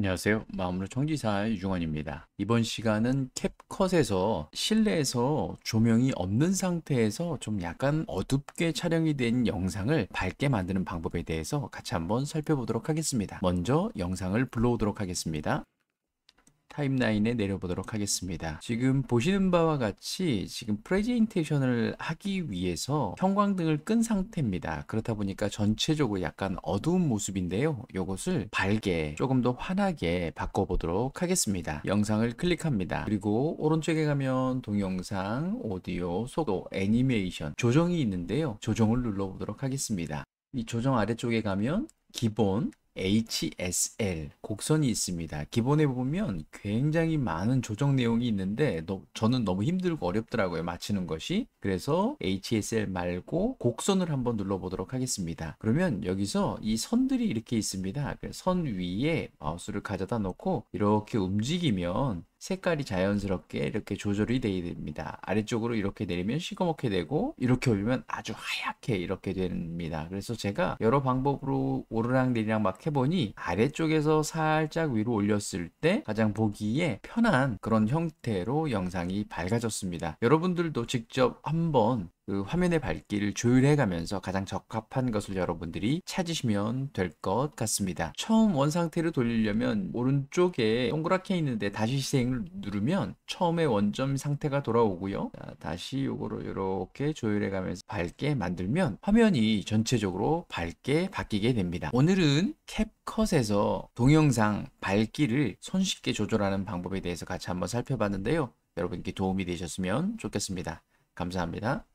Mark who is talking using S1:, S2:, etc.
S1: 안녕하세요. 마음으로 청지사 유중원입니다. 이번 시간은 캡컷에서 실내에서 조명이 없는 상태에서 좀 약간 어둡게 촬영이 된 영상을 밝게 만드는 방법에 대해서 같이 한번 살펴보도록 하겠습니다. 먼저 영상을 불러오도록 하겠습니다. 타임라인에 내려보도록 하겠습니다. 지금 보시는 바와 같이 지금 프레젠테이션을 하기 위해서 형광등을 끈 상태입니다. 그렇다 보니까 전체적으로 약간 어두운 모습인데요. 이것을 밝게 조금 더 환하게 바꿔보도록 하겠습니다. 영상을 클릭합니다. 그리고 오른쪽에 가면 동영상, 오디오, 속도, 애니메이션, 조정이 있는데요. 조정을 눌러보도록 하겠습니다. 이 조정 아래쪽에 가면 기본, HSL 곡선이 있습니다. 기본에 보면 굉장히 많은 조정 내용이 있는데 너, 저는 너무 힘들고 어렵더라고요. 맞히는 것이. 그래서 HSL 말고 곡선을 한번 눌러보도록 하겠습니다. 그러면 여기서 이 선들이 이렇게 있습니다. 그 선 위에 마우스를 가져다 놓고 이렇게 움직이면 색깔이 자연스럽게 이렇게 조절이 돼야 됩니다. 아래쪽으로 이렇게 내리면 시커멓게 되고 이렇게 올리면 아주 하얗게 이렇게 됩니다. 그래서 제가 여러 방법으로 오르락내리락 막 해보니 아래쪽에서 살짝 위로 올렸을 때 가장 보기에 편한 그런 형태로 영상이 밝아졌습니다. 여러분들도 직접 한번 그 화면의 밝기를 조율해 가면서 가장 적합한 것을 여러분들이 찾으시면 될 것 같습니다. 처음 원상태를 돌리려면 오른쪽에 동그랗게 있는데 다시 실행을 누르면 처음에 원점 상태가 돌아오고요. 자, 다시 요거로 이렇게 조율해 가면서 밝게 만들면 화면이 전체적으로 밝게 바뀌게 됩니다. 오늘은 캡컷에서 동영상 밝기를 손쉽게 조절하는 방법에 대해서 같이 한번 살펴봤는데요. 여러분께 도움이 되셨으면 좋겠습니다. 감사합니다.